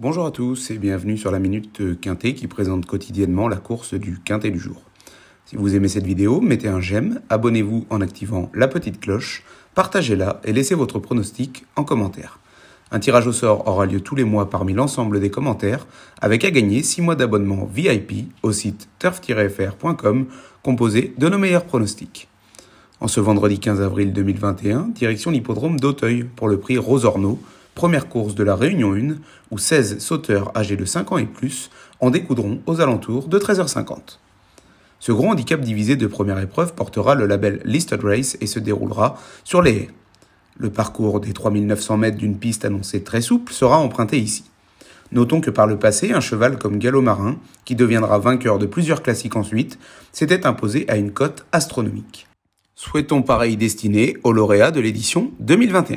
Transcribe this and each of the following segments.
Bonjour à tous et bienvenue sur la Minute Quintet qui présente quotidiennement la course du Quintet du jour. Si vous aimez cette vidéo, mettez un j'aime, abonnez-vous en activant la petite cloche, partagez-la et laissez votre pronostic en commentaire. Un tirage au sort aura lieu tous les mois parmi l'ensemble des commentaires, avec à gagner 6 mois d'abonnement VIP au site turf-fr.com composé de nos meilleurs pronostics. En ce vendredi 15 avril 2021, direction l'hippodrome d'Auteuil pour le prix Rosorno, première course de la Réunion 1, où 16 sauteurs âgés de 5 ans et plus en découdront aux alentours de 13h50. Ce grand handicap divisé de première épreuve portera le label Listed Race et se déroulera sur les haies. Le parcours des 3900 mètres d'une piste annoncée très souple sera emprunté ici. Notons que par le passé, un cheval comme Gallo Marin, qui deviendra vainqueur de plusieurs classiques ensuite, s'était imposé à une cote astronomique. Souhaitons pareil destiné au lauréat de l'édition 2021.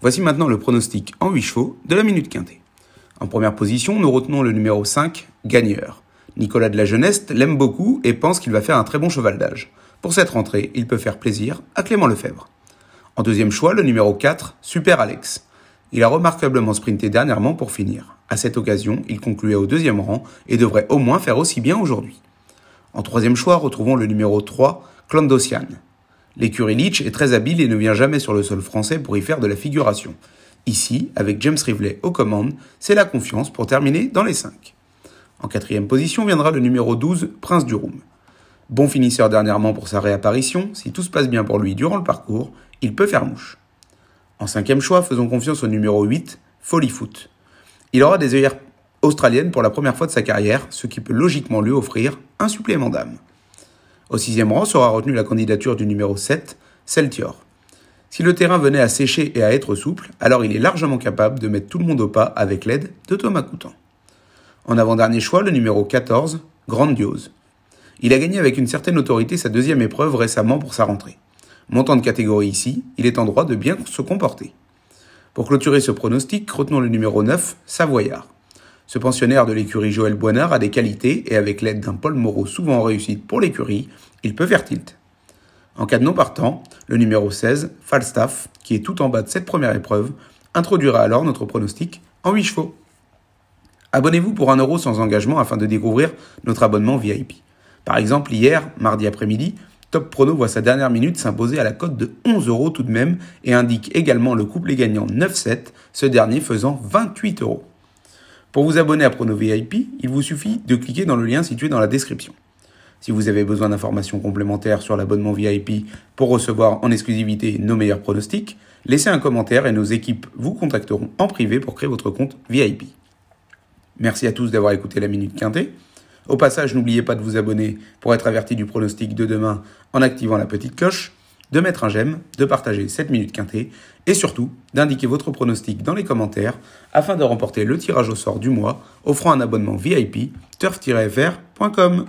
Voici maintenant le pronostic en 8 chevaux de la Minute Quintée. En première position, nous retenons le numéro 5, Gagneur. Nicolas de la Jeunesse l'aime beaucoup et pense qu'il va faire un très bon cheval d'âge. Pour cette rentrée, il peut faire plaisir à Clément Lefebvre. En deuxième choix, le numéro 4, Super Alex. Il a remarquablement sprinté dernièrement pour finir. À cette occasion, il concluait au deuxième rang et devrait au moins faire aussi bien aujourd'hui. En troisième choix, retrouvons le numéro 3, Clandocian. L'écurie Leach est très habile et ne vient jamais sur le sol français pour y faire de la figuration. Ici, avec James Rivley aux commandes, c'est la confiance pour terminer dans les 5. En quatrième position viendra le numéro 12, Prince du Room. Bon finisseur dernièrement pour sa réapparition, si tout se passe bien pour lui durant le parcours, il peut faire mouche. En cinquième choix, faisons confiance au numéro 8, Folly Foot. Il aura des œillères australiennes pour la première fois de sa carrière, ce qui peut logiquement lui offrir un supplément d'âme. Au sixième rang sera retenue la candidature du numéro 7, Celtior. Si le terrain venait à sécher et à être souple, alors il est largement capable de mettre tout le monde au pas avec l'aide de Thomas Coutan. En avant-dernier choix, le numéro 14, Grandiose. Il a gagné avec une certaine autorité sa deuxième épreuve récemment pour sa rentrée. Montant de catégorie ici, il est en droit de bien se comporter. Pour clôturer ce pronostic, retenons le numéro 9, Savoyard. Ce pensionnaire de l'écurie Joël Boinard a des qualités et avec l'aide d'un Paul Moreau souvent en réussite pour l'écurie, il peut faire tilt. En cas de non partant, le numéro 16, Falstaff, qui est tout en bas de cette première épreuve, introduira alors notre pronostic en 8 chevaux. Abonnez-vous pour 1€ sans engagement afin de découvrir notre abonnement VIP. Par exemple, hier, mardi après-midi, Top Prono voit sa dernière minute s'imposer à la cote de 11€ tout de même et indique également le couplet gagnant 9-7, ce dernier faisant 28€. Pour vous abonner à PronoVIP, VIP, il vous suffit de cliquer dans le lien situé dans la description. Si vous avez besoin d'informations complémentaires sur l'abonnement VIP pour recevoir en exclusivité nos meilleurs pronostics, laissez un commentaire et nos équipes vous contacteront en privé pour créer votre compte VIP. Merci à tous d'avoir écouté la Minute Quintée. Au passage, n'oubliez pas de vous abonner pour être averti du pronostic de demain en activant la petite cloche de mettre un j'aime, de partager cette minutes quintée et surtout d'indiquer votre pronostic dans les commentaires afin de remporter le tirage au sort du mois offrant un abonnement VIP turf-fr.com.